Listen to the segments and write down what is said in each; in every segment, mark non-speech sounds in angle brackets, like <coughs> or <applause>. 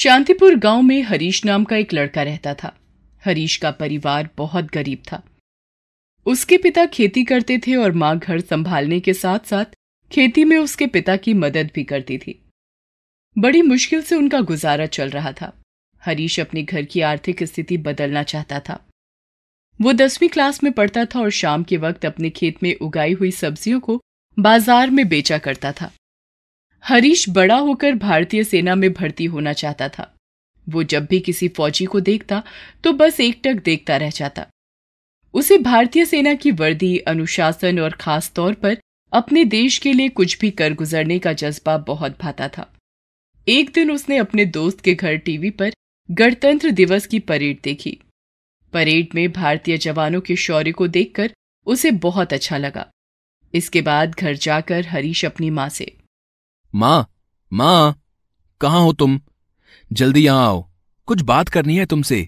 शांतिपुर गांव में हरीश नाम का एक लड़का रहता था हरीश का परिवार बहुत गरीब था उसके पिता खेती करते थे और माँ घर संभालने के साथ साथ खेती में उसके पिता की मदद भी करती थी बड़ी मुश्किल से उनका गुजारा चल रहा था हरीश अपने घर की आर्थिक स्थिति बदलना चाहता था वो दसवीं क्लास में पढ़ता था और शाम के वक्त अपने खेत में उगाई हुई सब्जियों को बाजार में बेचा करता था हरीश बड़ा होकर भारतीय सेना में भर्ती होना चाहता था वो जब भी किसी फौजी को देखता तो बस एकटक देखता रह जाता उसे भारतीय सेना की वर्दी अनुशासन और खास तौर पर अपने देश के लिए कुछ भी कर गुजरने का जज्बा बहुत भाता था एक दिन उसने अपने दोस्त के घर टीवी पर गणतंत्र दिवस की परेड देखी परेड में भारतीय जवानों के शौर्य को देखकर उसे बहुत अच्छा लगा इसके बाद घर जाकर हरीश अपनी मां से माँ माँ कहाँ हो तुम जल्दी यहाँ आओ कुछ बात करनी है तुमसे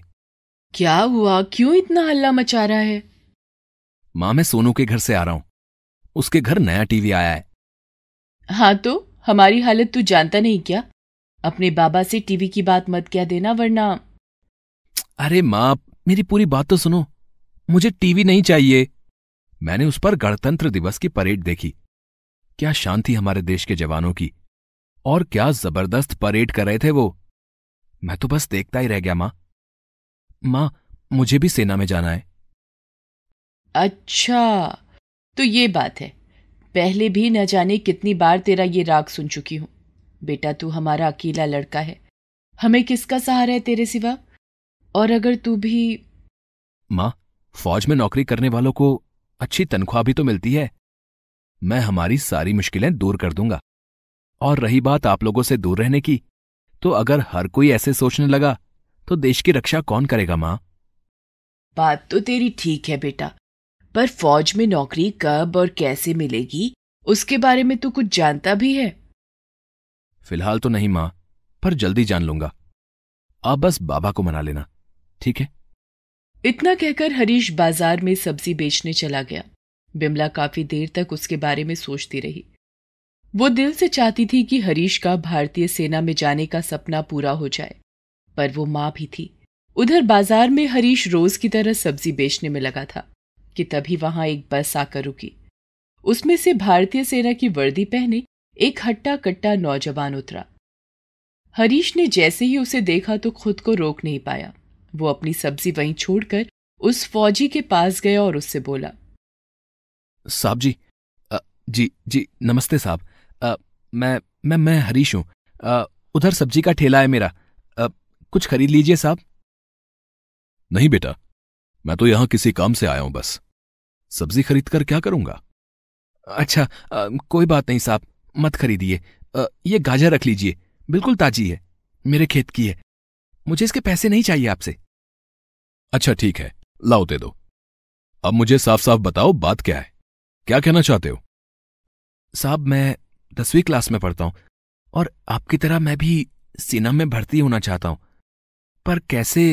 क्या हुआ क्यों इतना हल्ला मचा रहा है माँ मैं सोनू के घर से आ रहा हूं उसके घर नया टीवी आया है हाँ तो हमारी हालत तू जानता नहीं क्या अपने बाबा से टीवी की बात मत क्या देना वरना अरे माँ मेरी पूरी बात तो सुनो मुझे टीवी नहीं चाहिए मैंने उस पर गणतंत्र दिवस की परेड देखी क्या शांति हमारे देश के जवानों की और क्या जबरदस्त परेड कर रहे थे वो मैं तो बस देखता ही रह गया मां मां मुझे भी सेना में जाना है अच्छा तो ये बात है पहले भी न जाने कितनी बार तेरा ये राग सुन चुकी हूं बेटा तू हमारा अकेला लड़का है हमें किसका सहारा है तेरे सिवा और अगर तू भी माँ फौज में नौकरी करने वालों को अच्छी तनख्वाह भी तो मिलती है मैं हमारी सारी मुश्किलें दूर कर दूंगा और रही बात आप लोगों से दूर रहने की तो अगर हर कोई ऐसे सोचने लगा तो देश की रक्षा कौन करेगा माँ बात तो तेरी ठीक है बेटा पर फौज में नौकरी कब और कैसे मिलेगी उसके बारे में तू कुछ जानता भी है फिलहाल तो नहीं माँ पर जल्दी जान लूंगा आप बस बाबा को मना लेना ठीक है इतना कहकर हरीश बाजार में सब्जी बेचने चला गया बिमला काफी देर तक उसके बारे में सोचती रही वो दिल से चाहती थी कि हरीश का भारतीय सेना में जाने का सपना पूरा हो जाए पर वो माँ भी थी उधर बाजार में हरीश रोज की तरह सब्जी बेचने में लगा था कि तभी वहां एक बस आकर रुकी उसमें से भारतीय सेना की वर्दी पहने एक हट्टा कट्टा नौजवान उतरा हरीश ने जैसे ही उसे देखा तो खुद को रोक नहीं पाया वो अपनी सब्जी वहीं छोड़कर उस फौजी के पास गया और उससे बोला साहब जी आ, जी जी नमस्ते साहब मैं मैं मैं हरीश हूं उधर सब्जी का ठेला है मेरा आ, कुछ खरीद लीजिए साहब नहीं बेटा मैं तो यहां किसी काम से आया हूं बस सब्जी खरीद कर क्या करूंगा अच्छा आ, कोई बात नहीं साहब मत खरीदिए ये गाजर रख लीजिए बिल्कुल ताजी है मेरे खेत की है मुझे इसके पैसे नहीं चाहिए आपसे अच्छा ठीक है लाओ दे दो अब मुझे साफ साफ बताओ बात क्या है क्या कहना चाहते हो साहब मैं दसवीं क्लास में पढ़ता हूं और आपकी तरह मैं भी सेना में भर्ती होना चाहता हूं पर कैसे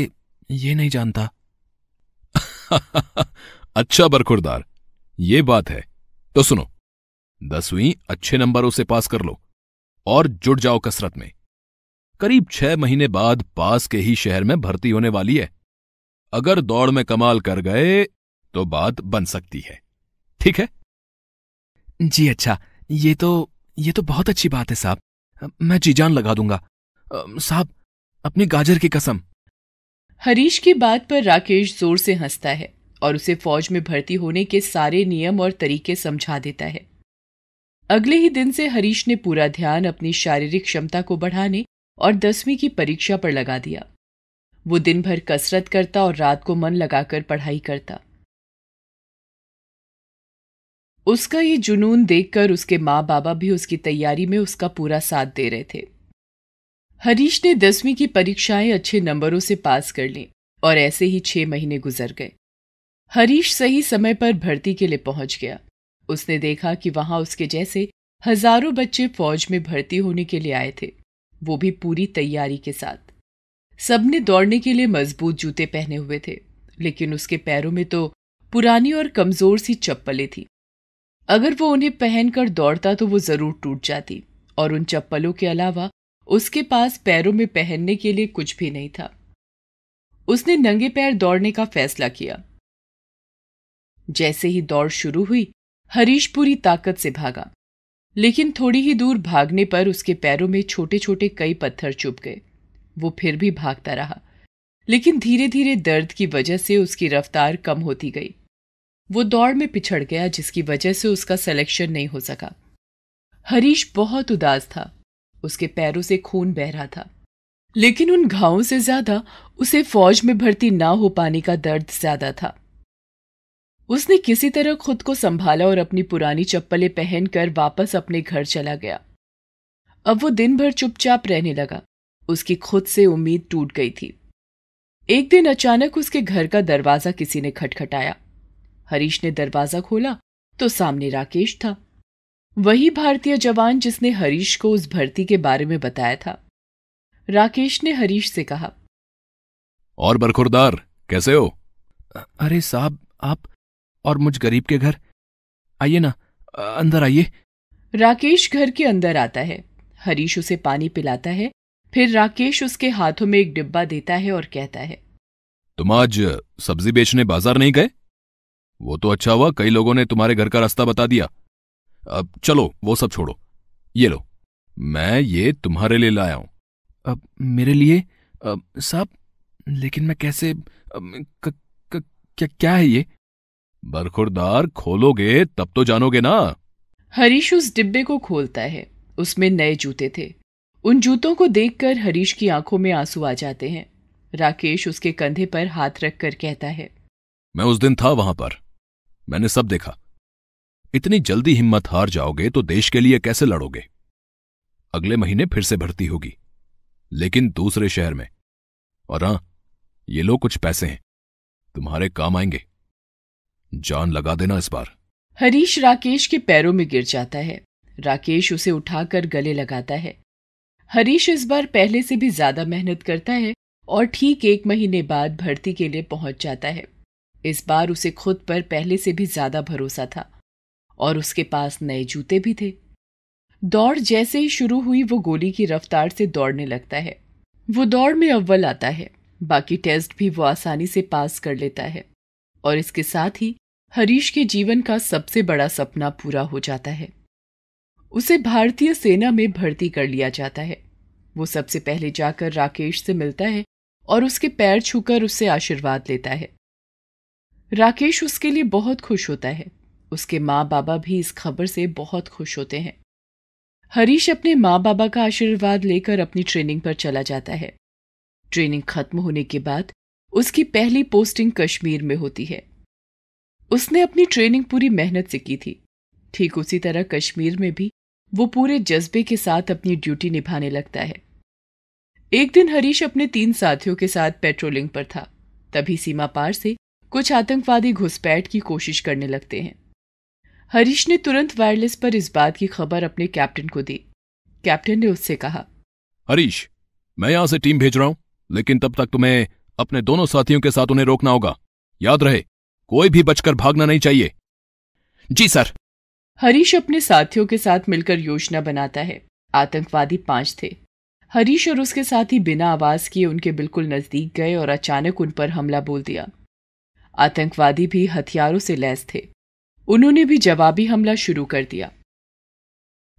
ये नहीं जानता <laughs> अच्छा बरखुरदार ये बात है तो सुनो दसवीं अच्छे नंबरों से पास कर लो और जुट जाओ कसरत में करीब छह महीने बाद पास के ही शहर में भर्ती होने वाली है अगर दौड़ में कमाल कर गए तो बात बन सकती है ठीक है जी अच्छा ये तो ये तो बहुत अच्छी बात है साहब मैं जीजान लगा दूंगा साहब अपनी गाजर की कसम हरीश की बात पर राकेश जोर से हंसता है और उसे फौज में भर्ती होने के सारे नियम और तरीके समझा देता है अगले ही दिन से हरीश ने पूरा ध्यान अपनी शारीरिक क्षमता को बढ़ाने और दसवीं की परीक्षा पर लगा दिया वो दिन भर कसरत करता और रात को मन लगाकर पढ़ाई करता उसका ये जुनून देखकर उसके माँ बाबा भी उसकी तैयारी में उसका पूरा साथ दे रहे थे हरीश ने दसवीं की परीक्षाएं अच्छे नंबरों से पास कर ली और ऐसे ही छह महीने गुजर गए हरीश सही समय पर भर्ती के लिए पहुंच गया उसने देखा कि वहां उसके जैसे हजारों बच्चे फौज में भर्ती होने के लिए आए थे वो भी पूरी तैयारी के साथ सबने दौड़ने के लिए मजबूत जूते पहने हुए थे लेकिन उसके पैरों में तो पुरानी और कमजोर सी चप्पलें थी अगर वो उन्हें पहनकर दौड़ता तो वो जरूर टूट जाती और उन चप्पलों के अलावा उसके पास पैरों में पहनने के लिए कुछ भी नहीं था उसने नंगे पैर दौड़ने का फैसला किया जैसे ही दौड़ शुरू हुई हरीश पूरी ताकत से भागा लेकिन थोड़ी ही दूर भागने पर उसके पैरों में छोटे छोटे कई पत्थर चुप गए वो फिर भी भागता रहा लेकिन धीरे धीरे दर्द की वजह से उसकी रफ्तार कम होती गई वो दौड़ में पिछड़ गया जिसकी वजह से उसका सिलेक्शन नहीं हो सका हरीश बहुत उदास था उसके पैरों से खून बह रहा था लेकिन उन घावों से ज्यादा उसे फौज में भर्ती ना हो पाने का दर्द ज्यादा था उसने किसी तरह खुद को संभाला और अपनी पुरानी चप्पलें पहनकर वापस अपने घर चला गया अब वो दिन भर चुपचाप रहने लगा उसकी खुद से उम्मीद टूट गई थी एक दिन अचानक उसके घर का दरवाजा किसी ने खटखटाया हरीश ने दरवाजा खोला तो सामने राकेश था वही भारतीय जवान जिसने हरीश को उस भर्ती के बारे में बताया था राकेश ने हरीश से कहा और बरखुरदार कैसे हो अरे साहब आप और मुझ गरीब के घर आइए ना अंदर आइए राकेश घर के अंदर आता है हरीश उसे पानी पिलाता है फिर राकेश उसके हाथों में एक डिब्बा देता है और कहता है तुम आज सब्जी बेचने बाजार नहीं गए वो तो अच्छा हुआ कई लोगों ने तुम्हारे घर का रास्ता बता दिया अब चलो वो सब छोड़ो ये लो मैं ये तुम्हारे लिए लाया हूं अब मेरे लिए साहब लेकिन मैं कैसे अब, क, क, क्या क्या है ये बरखुरदार खोलोगे तब तो जानोगे ना हरीश उस डिब्बे को खोलता है उसमें नए जूते थे उन जूतों को देखकर हरीश की आंखों में आंसू आ जाते हैं राकेश उसके कंधे पर हाथ रखकर कहता है मैं उस दिन था वहां पर मैंने सब देखा इतनी जल्दी हिम्मत हार जाओगे तो देश के लिए कैसे लड़ोगे अगले महीने फिर से भर्ती होगी लेकिन दूसरे शहर में और हां ये लोग कुछ पैसे हैं तुम्हारे काम आएंगे जान लगा देना इस बार हरीश राकेश के पैरों में गिर जाता है राकेश उसे उठाकर गले लगाता है हरीश इस बार पहले से भी ज्यादा मेहनत करता है और ठीक एक महीने बाद भर्ती के लिए पहुंच जाता है इस बार उसे खुद पर पहले से भी ज्यादा भरोसा था और उसके पास नए जूते भी थे दौड़ जैसे ही शुरू हुई वो गोली की रफ्तार से दौड़ने लगता है वो दौड़ में अव्वल आता है बाकी टेस्ट भी वो आसानी से पास कर लेता है और इसके साथ ही हरीश के जीवन का सबसे बड़ा सपना पूरा हो जाता है उसे भारतीय सेना में भर्ती कर लिया जाता है वो सबसे पहले जाकर राकेश से मिलता है और उसके पैर छूकर उससे आशीर्वाद लेता है राकेश उसके लिए बहुत खुश होता है उसके माँ बाबा भी इस खबर से बहुत खुश होते हैं हरीश अपने माँ बाबा का आशीर्वाद लेकर अपनी ट्रेनिंग पर चला जाता है ट्रेनिंग खत्म होने के बाद उसकी पहली पोस्टिंग कश्मीर में होती है उसने अपनी ट्रेनिंग पूरी मेहनत से की थी ठीक उसी तरह कश्मीर में भी वो पूरे जज्बे के साथ अपनी ड्यूटी निभाने लगता है एक दिन हरीश अपने तीन साथियों के साथ पेट्रोलिंग पर था तभी सीमा पार से कुछ आतंकवादी घुसपैठ की कोशिश करने लगते हैं हरीश ने तुरंत वायरलेस पर इस बात की खबर अपने कैप्टन को दी कैप्टन ने उससे कहा हरीश मैं यहां से टीम भेज रहा हूं लेकिन तब तक तुम्हें अपने दोनों साथियों के साथ उन्हें रोकना होगा याद रहे कोई भी बचकर भागना नहीं चाहिए जी सर हरीश अपने साथियों के साथ मिलकर योजना बनाता है आतंकवादी पांच थे हरीश और उसके साथी बिना आवाज किए उनके बिल्कुल नजदीक गए और अचानक उन पर हमला बोल दिया आतंकवादी भी हथियारों से लैस थे उन्होंने भी जवाबी हमला शुरू कर दिया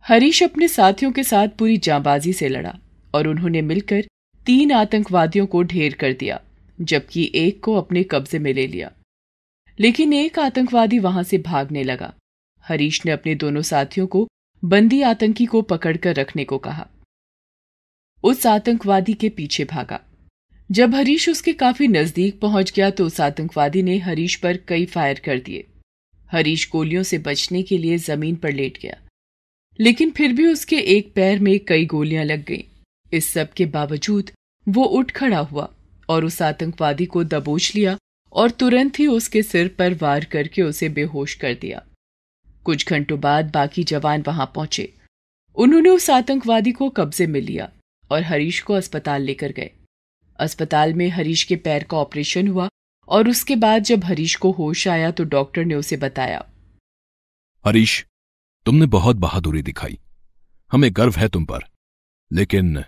हरीश अपने साथियों के साथ पूरी जांबाजी से लड़ा और उन्होंने मिलकर तीन आतंकवादियों को ढेर कर दिया जबकि एक को अपने कब्जे में ले लिया लेकिन एक आतंकवादी वहां से भागने लगा हरीश ने अपने दोनों साथियों को बंदी आतंकी को पकड़कर रखने को कहा उस आतंकवादी के पीछे भागा जब हरीश उसके काफी नजदीक पहुंच गया तो उस आतंकवादी ने हरीश पर कई फायर कर दिए हरीश गोलियों से बचने के लिए जमीन पर लेट गया लेकिन फिर भी उसके एक पैर में कई गोलियां लग गईं। इस सब के बावजूद वो उठ खड़ा हुआ और उस आतंकवादी को दबोच लिया और तुरंत ही उसके सिर पर वार करके उसे बेहोश कर दिया कुछ घंटों बाद बाकी जवान वहां पहुंचे उन्होंने उस आतंकवादी को कब्जे में लिया और हरीश को अस्पताल लेकर गए अस्पताल में हरीश के पैर का ऑपरेशन हुआ और उसके बाद जब हरीश को होश आया तो डॉक्टर ने उसे बताया हरीश तुमने बहुत बहादुरी दिखाई हमें गर्व है तुम पर लेकिन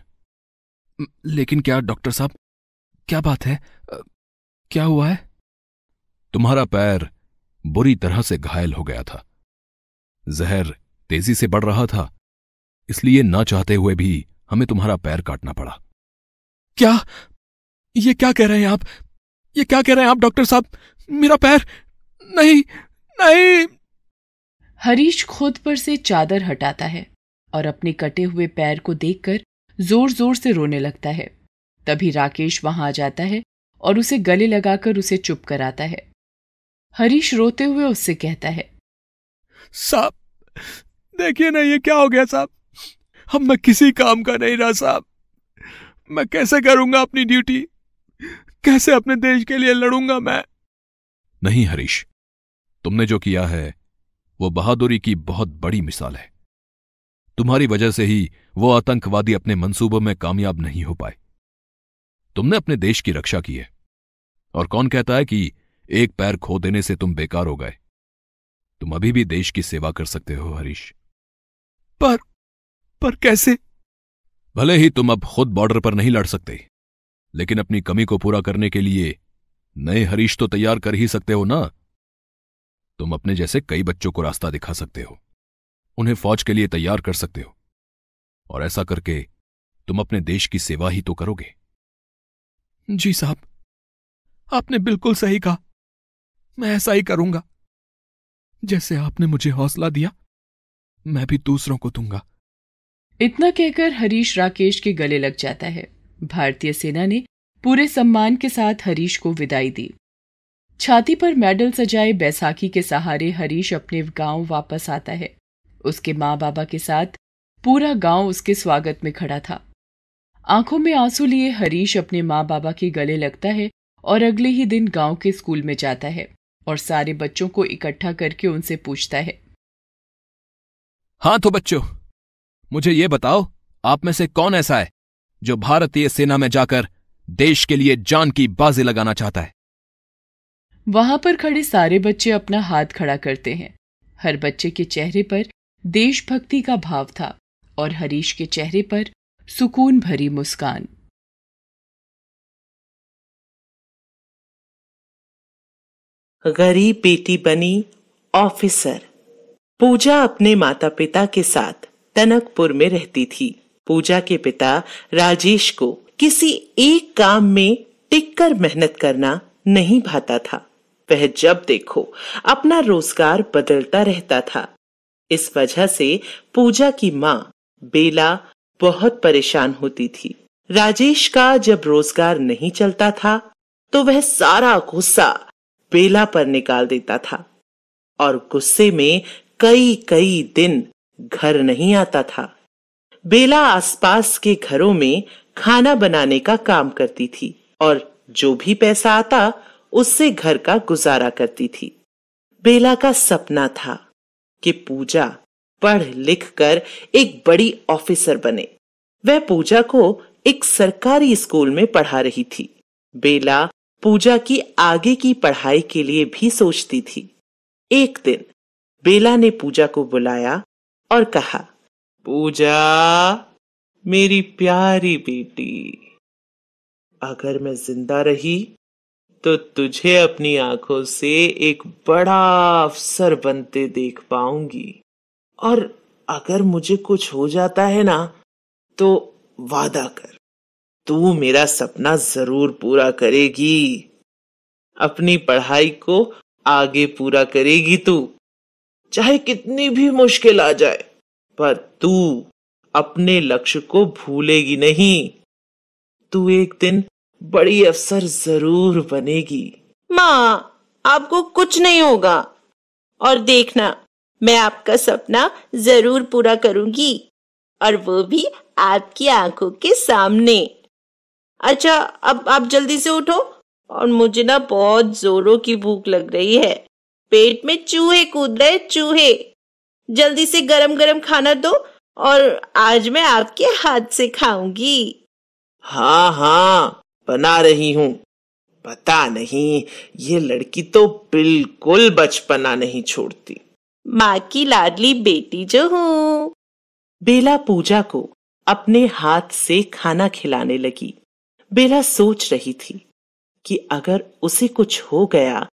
लेकिन क्या डॉक्टर साहब क्या बात है क्या हुआ है तुम्हारा पैर बुरी तरह से घायल हो गया था जहर तेजी से बढ़ रहा था इसलिए ना चाहते हुए भी हमें तुम्हारा पैर काटना पड़ा क्या ये क्या कह रहे हैं आप ये क्या कह रहे हैं आप डॉक्टर साहब मेरा पैर नहीं नहीं हरीश खुद पर से चादर हटाता है और अपने कटे हुए पैर को देखकर जोर जोर से रोने लगता है तभी राकेश वहां आ जाता है और उसे गले लगाकर उसे चुप कराता है हरीश रोते हुए उससे कहता है साहब देखिए ना ये क्या हो गया साहब हम मैं किसी काम का नहीं रहा साहब मैं कैसे करूंगा अपनी ड्यूटी कैसे अपने देश के लिए लड़ूंगा मैं नहीं हरीश तुमने जो किया है वो बहादुरी की बहुत बड़ी मिसाल है तुम्हारी वजह से ही वो आतंकवादी अपने मंसूबों में कामयाब नहीं हो पाए तुमने अपने देश की रक्षा की है और कौन कहता है कि एक पैर खो देने से तुम बेकार हो गए तुम अभी भी देश की सेवा कर सकते हो हरीश पर पर कैसे भले ही तुम अब खुद बॉर्डर पर नहीं लड़ सकते लेकिन अपनी कमी को पूरा करने के लिए नए हरीश तो तैयार कर ही सकते हो ना तुम अपने जैसे कई बच्चों को रास्ता दिखा सकते हो उन्हें फौज के लिए तैयार कर सकते हो और ऐसा करके तुम अपने देश की सेवा ही तो करोगे जी साहब आपने बिल्कुल सही कहा मैं ऐसा ही करूंगा जैसे आपने मुझे हौसला दिया मैं भी दूसरों को दूंगा इतना कहकर हरीश राकेश के गले लग जाता है भारतीय सेना ने पूरे सम्मान के साथ हरीश को विदाई दी छाती पर मेडल सजाए बैसाखी के सहारे हरीश अपने गांव वापस आता है उसके माँ बाबा के साथ पूरा गांव उसके स्वागत में खड़ा था आंखों में आंसू लिए हरीश अपने माँ बाबा के गले लगता है और अगले ही दिन गांव के स्कूल में जाता है और सारे बच्चों को इकट्ठा करके उनसे पूछता है हाँ तो बच्चों मुझे ये बताओ आप में से कौन ऐसा है जो भारतीय सेना में जाकर देश के लिए जान की बाजी लगाना चाहता है वहां पर खड़े सारे बच्चे अपना हाथ खड़ा करते हैं हर बच्चे के चेहरे पर देशभक्ति का भाव था और हरीश के चेहरे पर सुकून भरी मुस्कान गरीब बेटी बनी ऑफिसर पूजा अपने माता पिता के साथ तनकपुर में रहती थी पूजा के पिता राजेश को किसी एक काम में टिक कर मेहनत करना नहीं भाता था वह जब देखो अपना रोजगार बदलता रहता था इस वजह से पूजा की माँ बेला बहुत परेशान होती थी राजेश का जब रोजगार नहीं चलता था तो वह सारा गुस्सा बेला पर निकाल देता था और गुस्से में कई कई दिन घर नहीं आता था बेला आसपास के घरों में खाना बनाने का काम करती थी और जो भी पैसा आता उससे घर का गुजारा करती थी बेला का सपना था कि पूजा पढ़ लिख कर एक बड़ी ऑफिसर बने वह पूजा को एक सरकारी स्कूल में पढ़ा रही थी बेला पूजा की आगे की पढ़ाई के लिए भी सोचती थी एक दिन बेला ने पूजा को बुलाया और कहा पूजा मेरी प्यारी बेटी अगर मैं जिंदा रही तो तुझे अपनी आंखों से एक बड़ा अफसर बनते देख पाऊंगी और अगर मुझे कुछ हो जाता है ना तो वादा कर तू मेरा सपना जरूर पूरा करेगी अपनी पढ़ाई को आगे पूरा करेगी तू चाहे कितनी भी मुश्किल आ जाए पर तू अपने लक्ष्य को भूलेगी नहीं तू एक दिन बड़ी अफसर जरूर बनेगी माँ आपको कुछ नहीं होगा और देखना मैं आपका सपना जरूर पूरा करूंगी और वो भी आपकी आंखों के सामने अच्छा अब आप जल्दी से उठो और मुझे ना बहुत जोरों की भूख लग रही है पेट में चूहे कूद रहे चूहे जल्दी से गरम गरम खाना दो और आज मैं आपके हाथ से खाऊंगी हाँ हाँ बना रही हूँ पता नहीं ये लड़की तो बिल्कुल बचपना नहीं छोड़ती माँ की लाडली बेटी जो हूँ बेला पूजा को अपने हाथ से खाना खिलाने लगी बेला सोच रही थी कि अगर उसे कुछ हो गया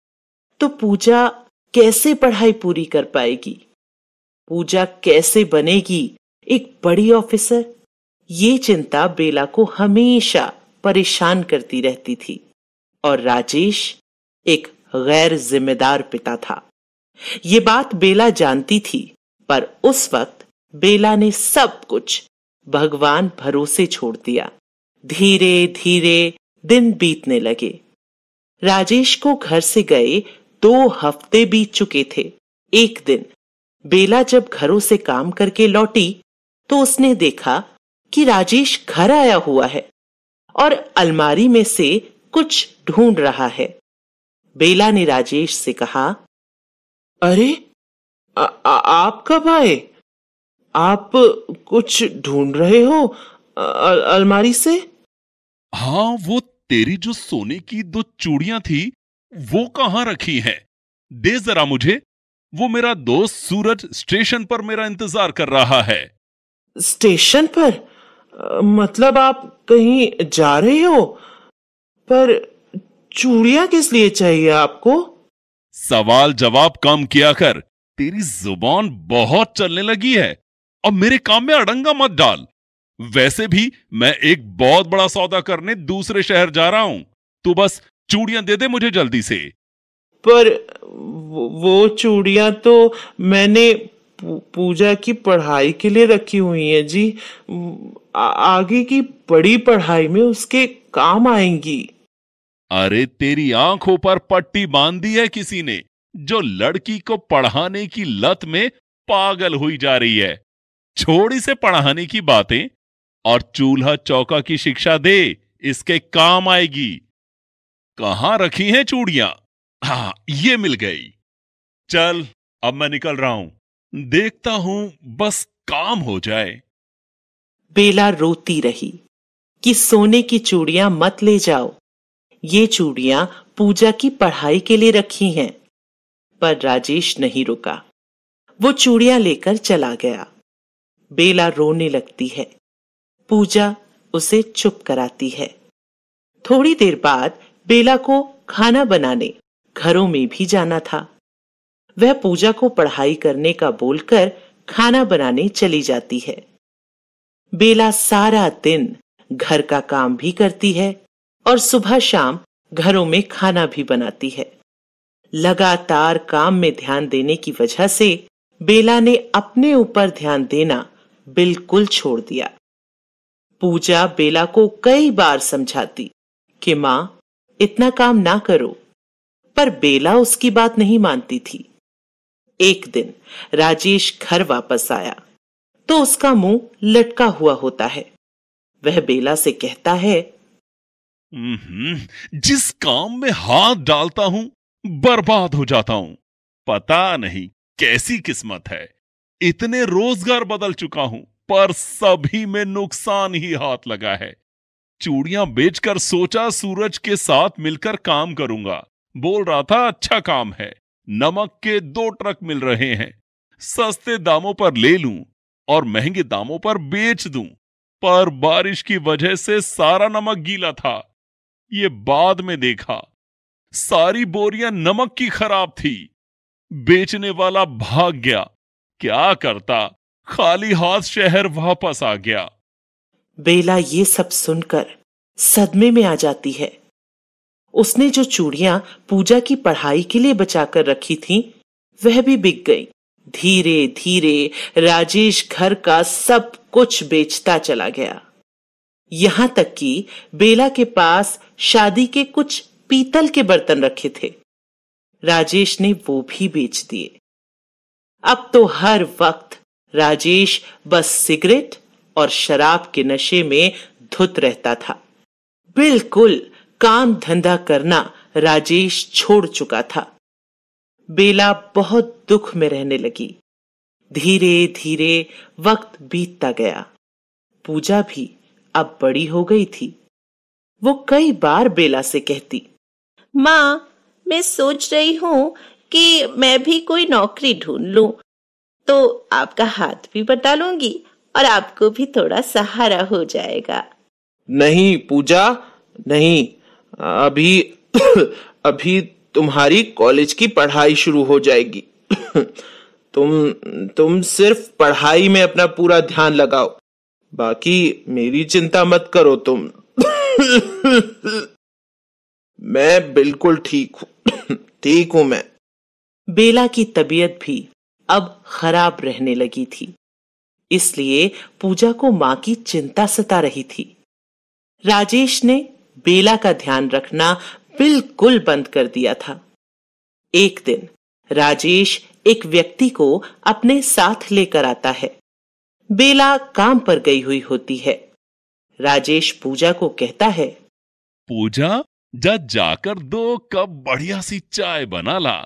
तो पूजा कैसे पढ़ाई पूरी कर पाएगी पूजा कैसे बनेगी एक बड़ी ऑफिसर ये चिंता बेला को हमेशा परेशान करती रहती थी और राजेश एक गैर जिम्मेदार पिता था ये बात बेला जानती थी पर उस वक्त बेला ने सब कुछ भगवान भरोसे छोड़ दिया धीरे धीरे दिन बीतने लगे राजेश को घर से गए दो हफ्ते बीत चुके थे एक दिन बेला जब घरों से काम करके लौटी तो उसने देखा कि राजेश घर आया हुआ है और अलमारी में से कुछ ढूंढ रहा है बेला ने राजेश से कहा अरे आ, आ, आप कब आए आप कुछ ढूंढ रहे हो अलमारी से हाँ वो तेरी जो सोने की दो चूड़ियां थी वो कहाँ रखी है दे जरा मुझे वो मेरा दोस्त सूरज स्टेशन पर मेरा इंतजार कर रहा है स्टेशन पर मतलब आप कहीं जा रहे हो पर चूड़िया किस लिए चाहिए आपको सवाल जवाब कम किया कर तेरी जुबान बहुत चलने लगी है और मेरे काम में अड़ंगा मत डाल वैसे भी मैं एक बहुत बड़ा सौदा करने दूसरे शहर जा रहा हूं तू बस चूड़ियां दे दे मुझे जल्दी से पर वो चूड़ियाँ तो मैंने पूजा की पढ़ाई के लिए रखी हुई है जी आगे की बड़ी पढ़ाई में उसके काम आएंगी अरे तेरी आंखों पर पट्टी बांध दी है किसी ने जो लड़की को पढ़ाने की लत में पागल हुई जा रही है छोड़ इसे पढ़ाने की बातें और चूल्हा चौका की शिक्षा दे इसके काम आएगी कहां रखी हैं चूड़ियां हाँ ये मिल गई चल अब मैं निकल रहा हूं देखता हूं बस काम हो जाए बेला रोती रही कि सोने की चूड़ियां मत ले जाओ ये चूड़ियां पूजा की पढ़ाई के लिए रखी हैं पर राजेश नहीं रुका वो चूड़ियां लेकर चला गया बेला रोने लगती है पूजा उसे चुप कराती है थोड़ी देर बाद बेला को खाना बनाने घरों में भी जाना था वह पूजा को पढ़ाई करने का बोलकर खाना बनाने चली जाती है बेला सारा दिन घर का काम भी करती है और सुबह शाम घरों में खाना भी बनाती है लगातार काम में ध्यान देने की वजह से बेला ने अपने ऊपर ध्यान देना बिल्कुल छोड़ दिया पूजा बेला को कई बार समझाती कि मां इतना काम ना करो पर बेला उसकी बात नहीं मानती थी एक दिन राजेश घर वापस आया तो उसका मुंह लटका हुआ होता है वह बेला से कहता है जिस काम में हाथ डालता हूं बर्बाद हो जाता हूं पता नहीं कैसी किस्मत है इतने रोजगार बदल चुका हूं पर सभी में नुकसान ही हाथ लगा है चूड़ियां बेचकर सोचा सूरज के साथ मिलकर काम करूंगा बोल रहा था अच्छा काम है नमक के दो ट्रक मिल रहे हैं सस्ते दामों पर ले लूं और महंगे दामों पर बेच दूं पर बारिश की वजह से सारा नमक गीला था ये बाद में देखा सारी बोरियां नमक की खराब थी बेचने वाला भाग गया क्या करता खाली हाथ शहर वापस आ गया बेला ये सब सुनकर सदमे में आ जाती है उसने जो चूड़ियां पूजा की पढ़ाई के लिए बचाकर रखी थी वह भी बिक गई धीरे धीरे राजेश घर का सब कुछ बेचता चला गया यहां तक कि बेला के पास शादी के कुछ पीतल के बर्तन रखे थे राजेश ने वो भी बेच दिए अब तो हर वक्त राजेश बस सिगरेट और शराब के नशे में धुत रहता था बिल्कुल काम धंधा करना राजेश छोड़ चुका था बेला बहुत दुख में रहने लगी धीरे धीरे वक्त बीतता गया पूजा भी अब बड़ी हो गई थी वो कई बार बेला से कहती माँ मैं सोच रही हूँ कि मैं भी कोई नौकरी ढूंढ लू तो आपका हाथ भी बटा लूंगी और आपको भी थोड़ा सहारा हो जाएगा नहीं पूजा नहीं अभी <coughs> अभी तुम्हारी कॉलेज की पढ़ाई शुरू हो जाएगी <coughs> तुम तुम सिर्फ पढ़ाई में अपना पूरा ध्यान लगाओ बाकी मेरी चिंता मत करो तुम <coughs> मैं बिल्कुल ठीक हूं ठीक हूं मैं बेला की तबीयत भी अब खराब रहने लगी थी इसलिए पूजा को मां की चिंता सता रही थी राजेश ने बेला का ध्यान रखना बिल्कुल बंद कर दिया था एक दिन राजेश एक व्यक्ति को अपने साथ लेकर आता है बेला काम पर गई हुई होती है राजेश पूजा को कहता है पूजा जा जाकर दो कप बढ़िया सी चाय बना ला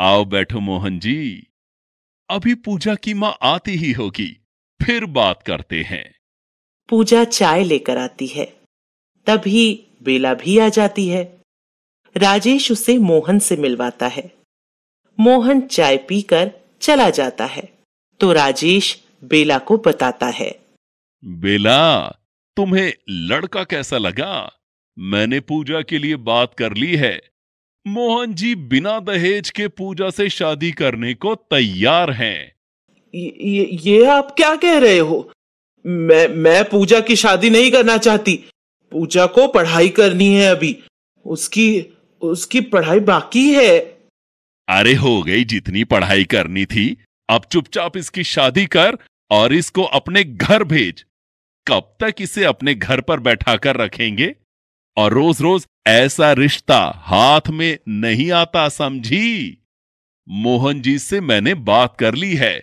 आओ बैठो मोहन जी अभी पूजा की माँ आती ही होगी फिर बात करते हैं पूजा चाय लेकर आती है तभी बेला भी आ जाती है राजेश उसे मोहन से मिलवाता है मोहन चाय पीकर चला जाता है तो राजेश बेला को बताता है बेला तुम्हें लड़का कैसा लगा मैंने पूजा के लिए बात कर ली है मोहन जी बिना दहेज के पूजा से शादी करने को तैयार हैं। ये, ये आप क्या कह रहे हो मैं मैं पूजा की शादी नहीं करना चाहती पूजा को पढ़ाई करनी है अभी उसकी उसकी पढ़ाई बाकी है अरे हो गई जितनी पढ़ाई करनी थी अब चुपचाप इसकी शादी कर और इसको अपने घर भेज कब तक इसे अपने घर पर बैठा कर रखेंगे और रोज रोज ऐसा रिश्ता हाथ में नहीं आता समझी मोहन जी से मैंने बात कर ली है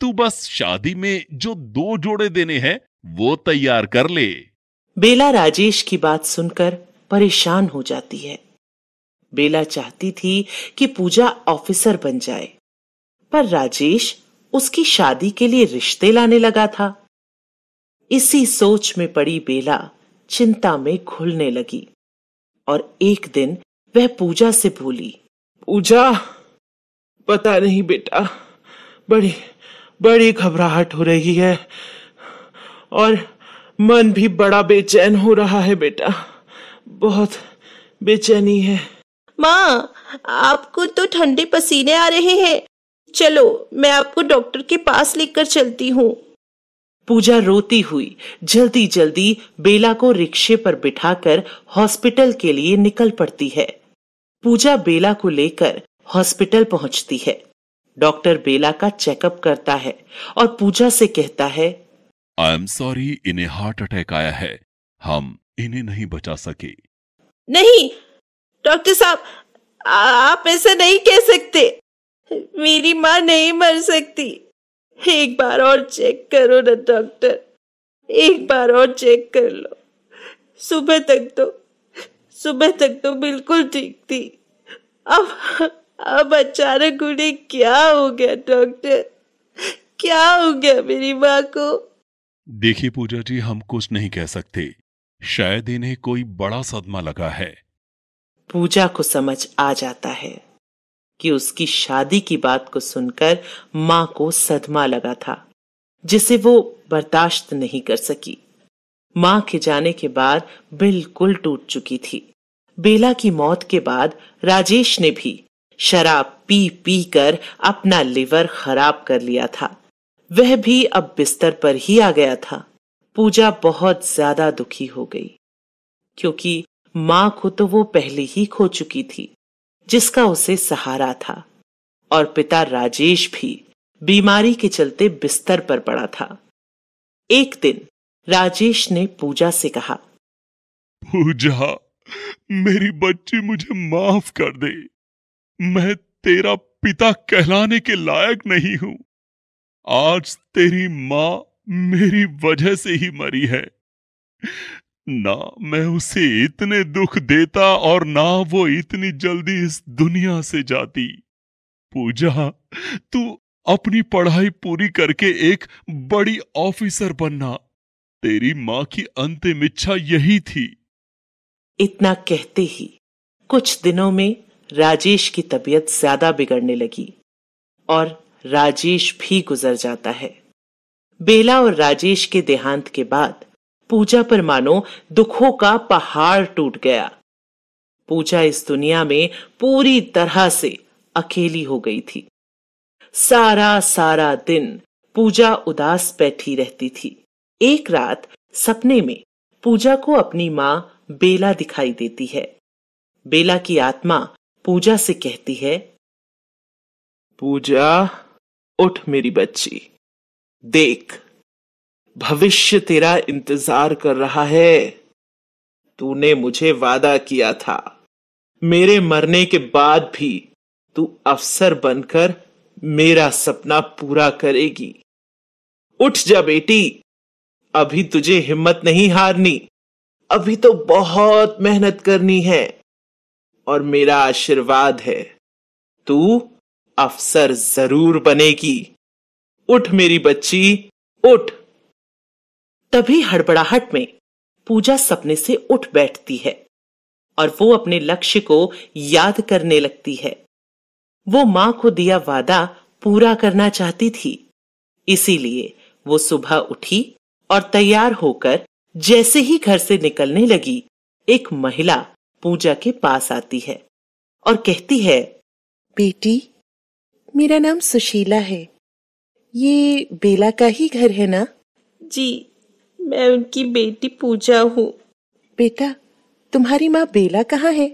तू बस शादी में जो दो जोड़े देने हैं वो तैयार कर ले बेला राजेश की बात सुनकर परेशान हो जाती है बेला चाहती थी कि पूजा ऑफिसर बन जाए पर राजेश उसकी शादी के लिए रिश्ते लाने लगा था इसी सोच में पड़ी बेला चिंता में घुलने लगी और एक दिन वह पूजा से बोली पूजा पता नहीं बेटा बड़ी बड़ी घबराहट हो रही है और मन भी बड़ा बेचैन हो रहा है बेटा बहुत बेचैनी है माँ आपको तो ठंडे पसीने आ रहे हैं चलो मैं आपको डॉक्टर के पास लेकर चलती हूँ पूजा रोती हुई जल्दी जल्दी बेला को रिक्शे पर बिठाकर हॉस्पिटल के लिए निकल पड़ती है पूजा बेला को लेकर हॉस्पिटल पहुंचती है डॉक्टर बेला का चेकअप करता है और पूजा से कहता है आई एम सॉरी इन्हें हार्ट अटैक आया है हम इन्हें नहीं बचा सके नहीं डॉक्टर साहब आप ऐसा नहीं कह सकते मेरी माँ नहीं मर सकती एक बार और चेक करो ना डॉक्टर एक बार और चेक कर लो सुबह तक तो सुबह तक तो बिल्कुल ठीक थी अब अब अचानक उन्हें क्या हो गया डॉक्टर क्या हो गया मेरी माँ को देखिए पूजा जी हम कुछ नहीं कह सकते शायद इन्हें कोई बड़ा सदमा लगा है पूजा को समझ आ जाता है कि उसकी शादी की बात को सुनकर मां को सदमा लगा था जिसे वो बर्दाश्त नहीं कर सकी मां के जाने के बाद बिल्कुल टूट चुकी थी बेला की मौत के बाद राजेश ने भी शराब पी पी कर अपना लिवर खराब कर लिया था वह भी अब बिस्तर पर ही आ गया था पूजा बहुत ज्यादा दुखी हो गई क्योंकि मां को तो वो पहले ही खो चुकी थी जिसका उसे सहारा था और पिता राजेश भी बीमारी के चलते बिस्तर पर पड़ा था एक दिन राजेश ने पूजा से कहा पूजा मेरी बच्ची मुझे माफ कर दे मैं तेरा पिता कहलाने के लायक नहीं हूं आज तेरी मां मेरी वजह से ही मरी है ना मैं उसे इतने दुख देता और ना वो इतनी जल्दी इस दुनिया से जाती पूजा तू अपनी पढ़ाई पूरी करके एक बड़ी ऑफिसर बनना तेरी मां की अंतिम इच्छा यही थी इतना कहते ही कुछ दिनों में राजेश की तबीयत ज्यादा बिगड़ने लगी और राजेश भी गुजर जाता है बेला और राजेश के देहांत के बाद पूजा पर मानो दुखों का पहाड़ टूट गया पूजा इस दुनिया में पूरी तरह से अकेली हो गई थी सारा सारा दिन पूजा उदास बैठी रहती थी एक रात सपने में पूजा को अपनी मां बेला दिखाई देती है बेला की आत्मा पूजा से कहती है पूजा उठ मेरी बच्ची देख भविष्य तेरा इंतजार कर रहा है तूने मुझे वादा किया था मेरे मरने के बाद भी तू अफसर बनकर मेरा सपना पूरा करेगी उठ जा बेटी अभी तुझे हिम्मत नहीं हारनी अभी तो बहुत मेहनत करनी है और मेरा आशीर्वाद है तू अफसर जरूर बनेगी उठ मेरी बच्ची उठ तभी हड़बड़ाहट में पूजा सपने से उठ बैठती है और वो अपने लक्ष्य को याद करने लगती है वो मां को दिया वादा पूरा करना चाहती थी इसीलिए वो सुबह उठी और तैयार होकर जैसे ही घर से निकलने लगी एक महिला पूजा के पास आती है और कहती है बेटी मेरा नाम सुशीला है ये बेला का ही घर है ना जी मैं उनकी बेटी पूजा हूँ बेटा तुम्हारी माँ बेला कहाँ है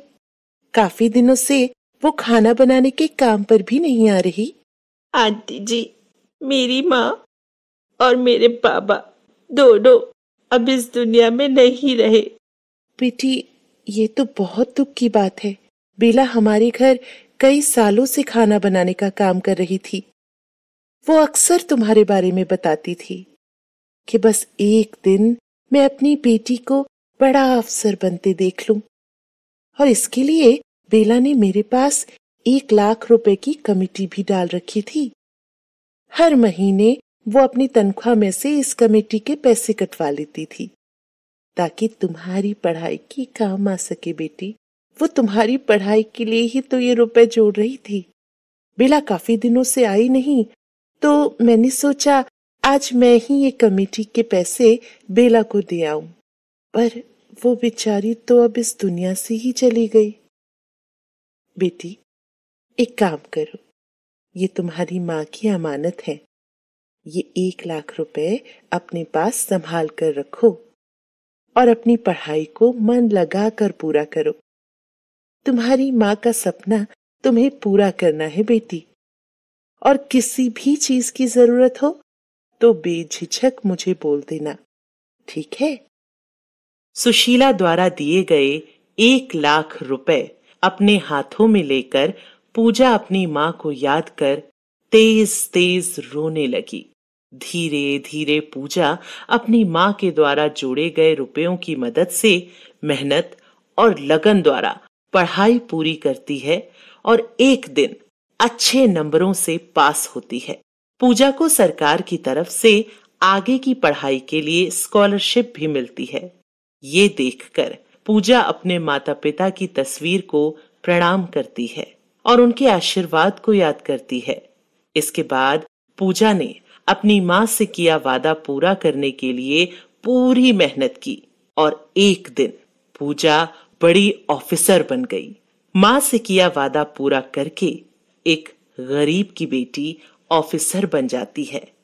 काफी दिनों से वो खाना बनाने के काम पर भी नहीं आ रही आंटी जी मेरी माँ और मेरे बाबा दोनों अब इस दुनिया में नहीं रहे बेटी ये तो बहुत दुख की बात है बेला हमारे घर कई सालों से खाना बनाने का काम कर रही थी वो अक्सर तुम्हारे बारे में बताती थी कि बस एक दिन मैं अपनी बेटी को बड़ा अफसर बनते देख लूं और इसके लिए बेला ने मेरे पास एक लाख रुपए की कमेटी भी डाल रखी थी हर महीने वो अपनी तनख्वाह में से इस कमेटी के पैसे कटवा लेती थी ताकि तुम्हारी पढ़ाई की काम आ सके बेटी वो तुम्हारी पढ़ाई के लिए ही तो ये रुपए जोड़ रही थी बेला काफी दिनों से आई नहीं तो मैंने सोचा आज मैं ही ये कमेटी के पैसे बेला को दे आऊं पर वो बेचारी तो अब इस दुनिया से ही चली गई बेटी एक काम करो ये तुम्हारी माँ की अमानत है ये एक लाख रुपए अपने पास संभाल कर रखो और अपनी पढ़ाई को मन लगा कर पूरा करो तुम्हारी माँ का सपना तुम्हें पूरा करना है बेटी और किसी भी चीज की जरूरत हो तो बेझिझक मुझे बोल देना ठीक है सुशीला द्वारा दिए गए एक लाख रुपए अपने हाथों में लेकर पूजा अपनी माँ को याद कर तेज तेज रोने लगी धीरे धीरे पूजा अपनी माँ के द्वारा जोड़े गए रुपयों की मदद से मेहनत और लगन द्वारा पढ़ाई पूरी करती है और एक दिन अच्छे नंबरों से पास होती है पूजा को सरकार की तरफ से आगे की पढ़ाई के लिए स्कॉलरशिप भी मिलती है ये देखकर पूजा अपने माता पिता की तस्वीर को प्रणाम करती है और उनके आशीर्वाद को याद करती है इसके बाद पूजा ने अपनी माँ से किया वादा पूरा करने के लिए पूरी मेहनत की और एक दिन पूजा बड़ी ऑफिसर बन गई मां से किया वादा पूरा करके एक गरीब की बेटी ऑफिसर बन जाती है